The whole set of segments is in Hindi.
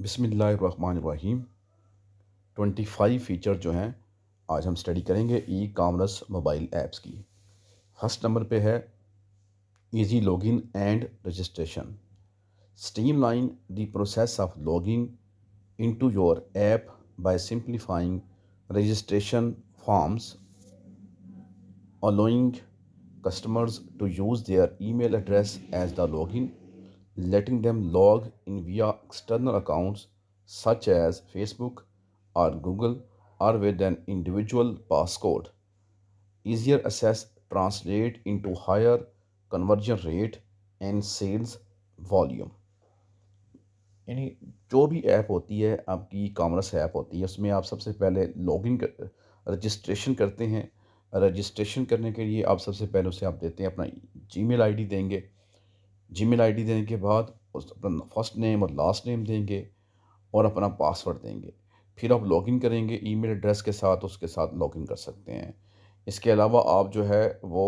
बसमीम ट्वेंटी फाइव फ़ीचर जो हैं आज हम स्टडी करेंगे ई कामर्स मोबाइल ऐप्स की फर्स्ट नंबर पे है easy login and registration streamline the process of logging into your app by simplifying registration forms allowing customers to use their email address as the login letting them log in via external accounts such as Facebook or Google or with an individual passcode. Easier access translate into higher conversion rate and sales volume. यानी जो भी ऐप होती है आपकी कॉमर्स ऐप होती है उसमें आप सबसे पहले लॉगिन कर रजिस्ट्रेशन करते हैं रजिस्ट्रेशन करने के लिए आप सबसे पहले उसे आप देते हैं अपना जीमेल आईडी देंगे जी मेल आई देने के बाद उस अपना फर्स्ट नेम और लास्ट नेम देंगे और अपना पासवर्ड देंगे फिर आप लॉगिन करेंगे ईमेल एड्रेस के साथ उसके साथ लॉगिन कर सकते हैं इसके अलावा आप जो है वो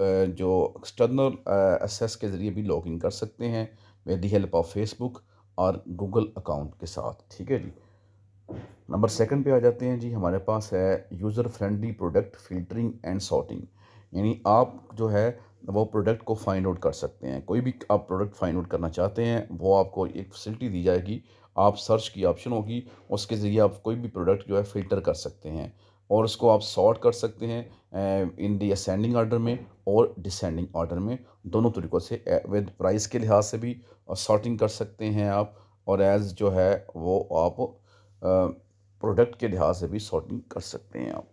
जो एक्सटर्नल एसेस के ज़रिए भी लॉगिन कर सकते हैं with the help of Facebook और गूगल अकाउंट के साथ ठीक है जी नंबर सेकंड पे आ जाते हैं जी हमारे पास है user friendly product filtering and sorting यानी आप जो है वो प्रोडक्ट को फाइंड आउट कर सकते हैं कोई भी आप प्रोडक्ट फाइंड आउट करना चाहते हैं वो आपको एक फैसिलिटी दी जाएगी आप सर्च की ऑप्शन होगी उसके ज़रिए आप कोई भी प्रोडक्ट जो है फ़िल्टर कर सकते हैं और उसको आप सॉर्ट कर सकते हैं इन दी असेंडिंग ऑर्डर में और डिसेंडिंग ऑर्डर में दोनों तरीक़ों से विद प्राइस के लिहाज से भी सॉर्टिंग कर सकते हैं आप और एज़ जो है वो आप प्रोडक्ट के लिहाज से भी सॉर्टिंग कर सकते हैं आप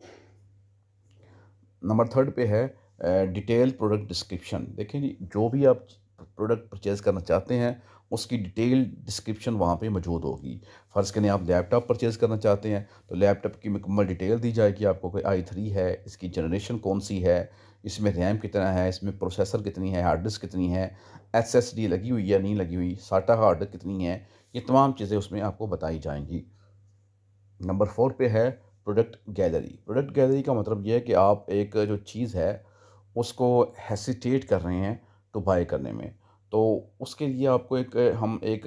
नंबर थर्ड पे है डिटेल प्रोडक्ट डिस्क्रिप्शन देखें जी जो भी आप प्रोडक्ट परचेज़ करना चाहते हैं उसकी डिटेल डिस्क्रिप्शन वहाँ पे मौजूद होगी फ़र्ज़ करें आप लैपटॉप परचेज़ करना चाहते हैं तो लैपटॉप की मुकम्मल डिटेल दी जाएगी आपको कोई आई थ्री है इसकी जनरेशन कौन सी है इसमें रैम कितना है इसमें प्रोसेसर कितनी है हार्ड डिस्क कितनी है एस एस डी लगी हुई या नहीं लगी हुई साटा हार्ड कितनी है ये तमाम चीज़ें उसमें आपको बताई जाएंगी नंबर फोर पर है प्रोडक्ट गैलरी प्रोडक्ट गैलरी का मतलब यह है कि आप एक जो चीज़ है उसको हेसिटेट कर रहे हैं टू तो बाय करने में तो उसके लिए आपको एक हम एक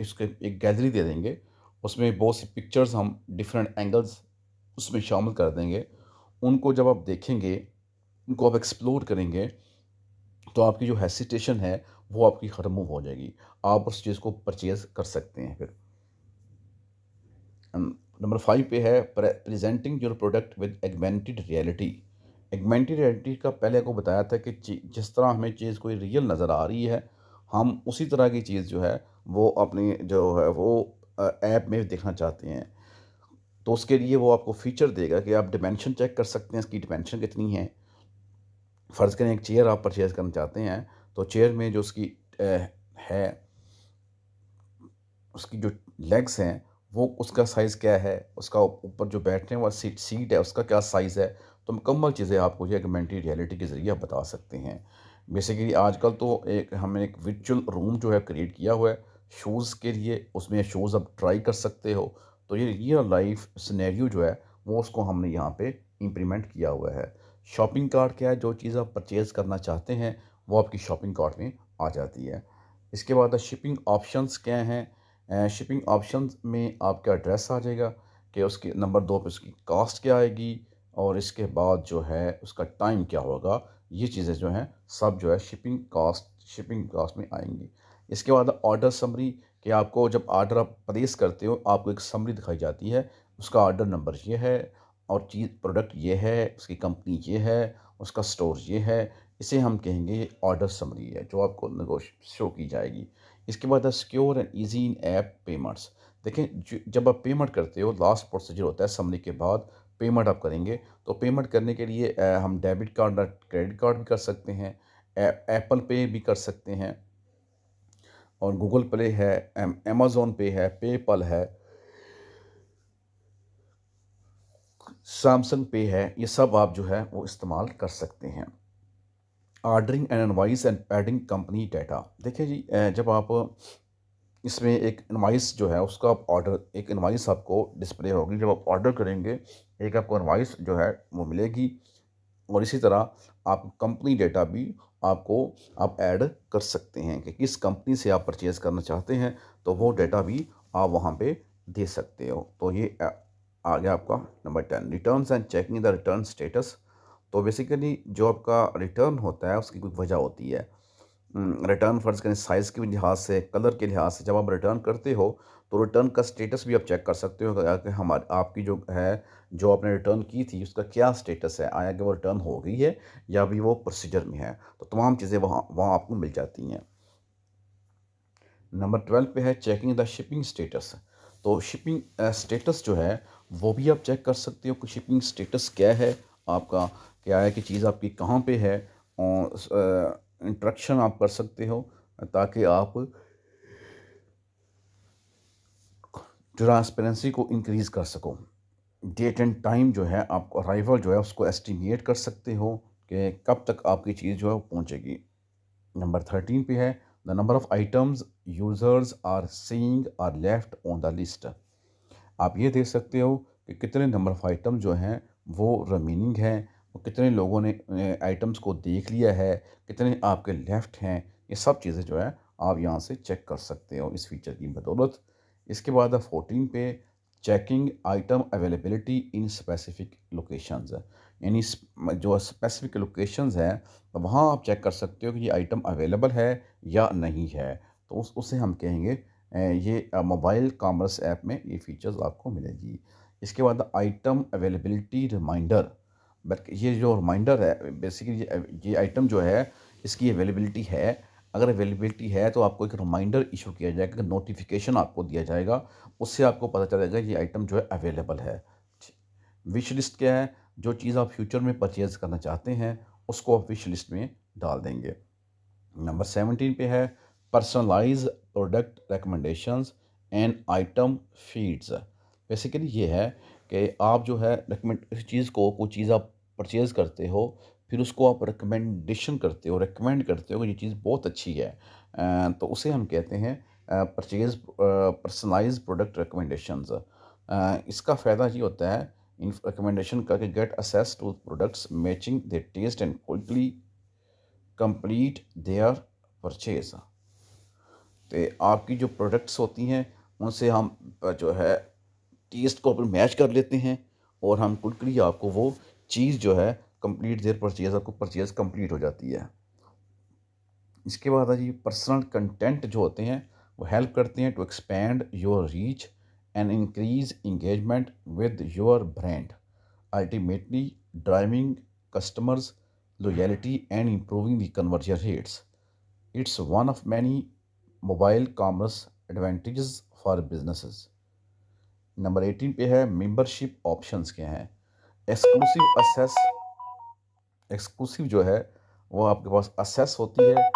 इसके एक गैलरी दे देंगे उसमें बहुत सी पिक्चर्स हम डिफरेंट एंगल्स उसमें शामिल कर देंगे उनको जब आप देखेंगे उनको आप एक्सप्लोर करेंगे तो आपकी जो हेसिटेशन है वो आपकी खत्म हो जाएगी आप उस चीज़ को परचेज़ कर सकते हैं फिर नंबर फाइव पे है presenting your product with augmented reality augmented reality का पहले आपको बताया था कि जिस तरह हमें चीज़ कोई रियल नज़र आ रही है हम उसी तरह की चीज़ जो है वो अपनी जो है वो ऐप में देखना चाहते हैं तो उसके लिए वो आपको फीचर देगा कि आप डिमेंशन चेक कर सकते हैं इसकी डिमेंशन कितनी है फ़र्ज़ करें एक चेयर आप परचेज़ करना चाहते हैं तो चेयर में जो उसकी है उसकी जो लेग्स हैं वो उसका साइज़ क्या है उसका ऊपर जो बैठने वाला सीट सीट है उसका क्या साइज़ है तो मुकम्मल चीज़ें आपको ये एगमेंटेड रियलिटी के ज़रिए आप बता सकते हैं बेसिकली आजकल तो एक हमने एक विचुअल रूम जो है क्रिएट किया हुआ है शूज़ के लिए उसमें शूज़ आप ट्राई कर सकते हो तो ये रियल लाइफ स्नैरियो जो है वो उसको हमने यहाँ पे इम्प्लीमेंट किया हुआ है शॉपिंग कार्ट क्या है जो चीज़ आप परचेज़ करना चाहते हैं वो आपकी शॉपिंग कार्ट में आ जाती है इसके बाद शिपिंग ऑप्शंस क्या हैं शिपिंग ऑप्शन में आपका एड्रेस आ जाएगा कि उसके नंबर दो पे उसकी कास्ट क्या आएगी और इसके बाद जो है उसका टाइम क्या होगा ये चीज़ें जो हैं सब जो है शिपिंग कास्ट शिपिंग कास्ट में आएंगी इसके बाद ऑर्डर समरी कि आपको जब आर्डर आप प्लेस करते हो आपको एक समरी दिखाई जाती है उसका ऑर्डर नंबर ये है और चीज़ प्रोडक्ट ये है उसकी कंपनी ये है उसका स्टोर ये है इसे हम कहेंगे ऑर्डर समरी है जो आपको नगोश शो की जाएगी इसके बाद secure and easy in app payments देखें जब आप पेमेंट करते हो लास्ट प्रोसीजर होता है समरी के बाद पेमेंट आप करेंगे तो पेमेंट करने के लिए हम डेबिट कार्ड या क्रेडिट कार्ड भी कर सकते हैं एप्पल पे भी कर सकते हैं और गूगल प्ले है अमेज़ोन पे है पेपल है सैमसंग पे है ये सब आप जो है वो इस्तेमाल कर सकते हैं ordering and invoice and adding company data देखिए जी जब आप इसमें एक इनवाइस जो है उसका आप ऑर्डर एक इनवाइस आपको डिस्प्ले होगी जब आप ऑर्डर करेंगे एक आपको इनवाइस जो है वो मिलेगी और इसी तरह आप कंपनी डेटा भी आपको आप ऐड कर सकते हैं कि किस कंपनी से आप परचेज़ करना चाहते हैं तो वो डेटा भी आप वहाँ पे दे सकते हो तो ये आ गया आपका number ten returns and checking the return status तो बेसिकली जो आपका रिटर्न होता है उसकी कुछ वजह होती है रिटर्न फर्ज करें साइज़ के लिहाज से कलर के लिहाज से जब आप रिटर्न करते हो तो रिटर्न का स्टेटस भी आप चेक कर सकते हो कि हमारे आपकी जो है जो आपने रिटर्न की थी उसका क्या स्टेटस है आया कि वो रिटर्न हो गई है या अभी वो प्रोसीजर में है तो तमाम चीज़ें वहाँ वहाँ आपको मिल जाती हैं नंबर ट्वेल्व पे है चेकिंग द शिपिंग स्टेटस तो शिपिंग स्टेटस जो है वो भी आप चेक कर सकते हो कि शिपिंग स्टेटस क्या है आपका क्या है कि चीज़ आपकी कहाँ पे है और इंट्रक्शन आप कर सकते हो ताकि आप ट्रांसपेरेंसी को इंक्रीज़ कर सको डेट एंड टाइम जो है आप अराइवल जो है उसको एस्टिमेट कर सकते हो कि कब तक आपकी चीज़ जो है पहुँचेगी नंबर थर्टीन पे है the number of items users are seeing are left on the list आप ये देख सकते हो कि कितने नंबर ऑफ़ आइटम जो हैं वो रमीनिंग हैं और कितने लोगों ने आइटम्स को देख लिया है कितने आपके लेफ़्ट हैं ये सब चीज़ें जो है आप यहाँ से चेक कर सकते हो इस फीचर की बदौलत इसके बाद है फोर्टीन पे checking item availability in specific locations यानी जो स्पेसिफिक लोकेशंस हैं तो वहाँ आप चेक कर सकते हो कि ये आइटम अवेलेबल है या नहीं है तो उस उसे हम कहेंगे ये मोबाइल कामर्स ऐप में ये फ़ीचर्स आपको मिलेगी इसके बाद आइटम अवेलेबिलिटी रिमाइंडर ये जो रिमाइंडर है बेसिकली ये, ये आइटम जो है इसकी अवेलेबिलिटी है अगर अवेलेबिलिटी है तो आपको एक रिमाइंडर इशू किया जाएगा नोटिफिकेशन आपको दिया जाएगा उससे आपको पता चलेगा ये आइटम जो है अवेलेबल है विश लिस्ट क्या है जो चीज़ आप फ्यूचर में परचेज़ करना चाहते हैं उसको आप विश लिस्ट में डाल देंगे नंबर सेवनटीन पे है personalise product recommendations and item feeds basically ये है कि आप जो है रिकमेंड चीज़ को कोई चीज़ आप परचेज़ करते हो फिर उसको आप रिकमेंडेशन करते हो रिकमेंड करते हो कि ये चीज़ बहुत अच्छी है तो उसे हम कहते हैं परचेज़ पर्सनलाइज प्रोडक्ट रिकमेंडेशन इसका फ़ायदा ये होता है इन रिकमेंडेशन का कि get access to products matching the taste and quickly complete their purchase तो आपकी जो प्रोडक्ट्स होती हैं उनसे हम जो है टेस्ट को अपन मैच कर लेते हैं और हम कुटकड़ी आपको वो चीज़ जो है कंप्लीट देर परचेज़ आपको परचेज़ कंप्लीट हो जाती है इसके बाद आज पर्सनल कंटेंट जो होते हैं वो हेल्प करते हैं to expand your reach and increase engagement with your brand ultimately driving customers loyalty and improving the conversion rates it's one of many mobile commerce advantages for number eighteen पे है मेंबरशिप ऑप्शंस के हैं एक्सक्लूसिव असेस एक्सक्लूसिव जो है वो आपके पास असेस होती है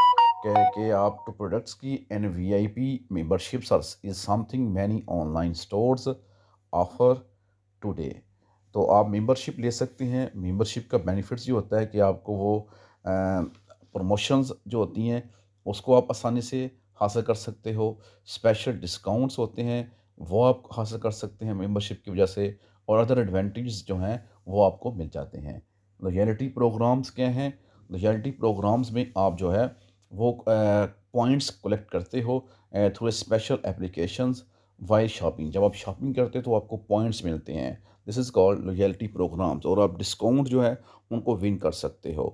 कह के आप तो प्रोडक्ट्स की an V I P membership is something many online stores offer today तो आप मेंबरशिप ले सकते हैं मेंबरशिप का बेनिफिट्स ये होता है कि आपको वो प्रमोशंस जो होती हैं उसको आप आसानी से हासिल कर सकते हो स्पेशल डिस्काउंट्स होते हैं वो आप हासिल कर सकते हैं मेंबरशिप की वजह से और अदर एडवांटेज जो हैं वो आपको मिल जाते हैं लॉयल्टी प्रोग्राम्स क्या हैं लॉयल्टी प्रोग्राम्स में आप जो है वो पॉइंट्स कलेक्ट करते हो through special applications while shopping जब आप शॉपिंग करते हो तो आपको पॉइंट्स मिलते हैं this is called loyalty programs और आप डिस्काउंट जो है उनको विन कर सकते हो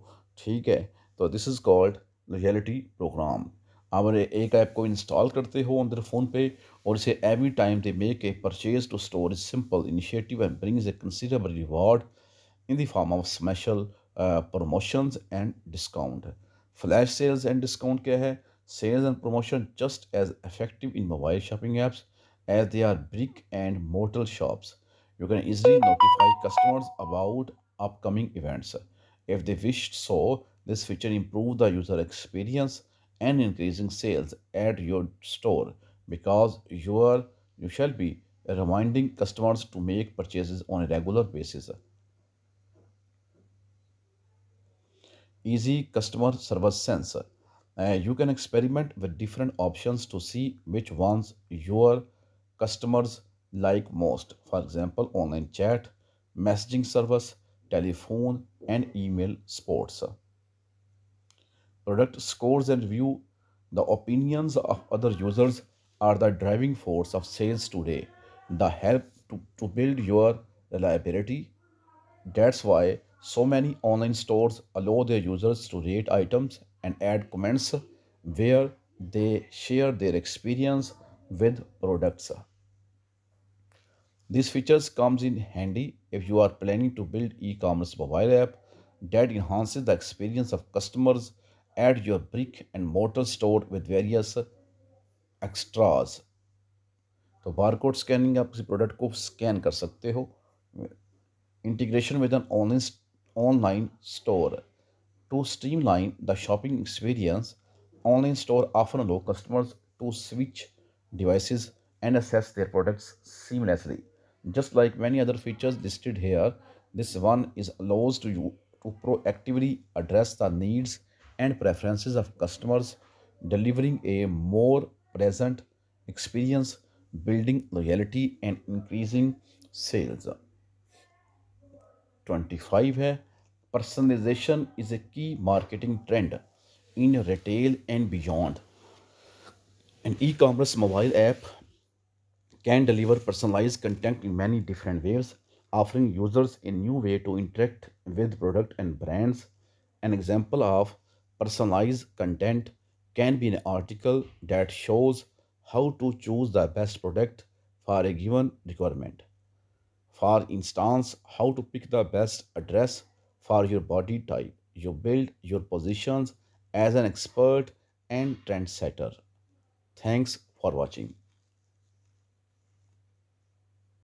ठीक है तो this is called loyalty program आप एक ऐप को इंस्टॉल करते हो अंदर फ़ोन पे और इसे every time they make a purchase to store is simple initiative and brings a considerable reward in the form of special promotions and discount flash sales and discount क्या है sales and promotion just as effective in mobile shopping apps as they are brick and mortar shops you can easily notify customers about upcoming events if they wish so this feature improve the user experience and increasing sales at your store because you are you shall be reminding customers to make purchases on a regular basis. Easy customer service sense. Uh, you can experiment with different options to see which ones your customers like most. For example, online chat, messaging service, telephone, and email sports. Product scores and view the opinions of other users are the driving force of sales today. The help to, to build your reliability. That's why so many online stores allow their users to rate items and add comments where they share their experience with products. These features comes in handy if you are planning to build e-commerce mobile app that enhances the experience of customers add your brick and mortar store with various extras. तो बार कोड स्कैनिंग आप किसी प्रोडक्ट को स्कैन कर सकते हो integration with an online online store to streamline the shopping experience online store offer allow customers to switch devices and assess their products seamlessly. Just like many other features listed here, this one is allows to you to proactively address the needs and preferences of customers, delivering a more present experience, building loyalty and increasing sales. 25 है personalization is a key marketing trend in retail and beyond. An e-commerce mobile app can deliver personalized content in many different ways, offering users a new way to interact with product and brands. An example of Personalized content can be an article that shows how to choose the best product for a given requirement. For instance, how to pick the best address for your body type. You build your positions as an expert and trendsetter. Thanks for watching.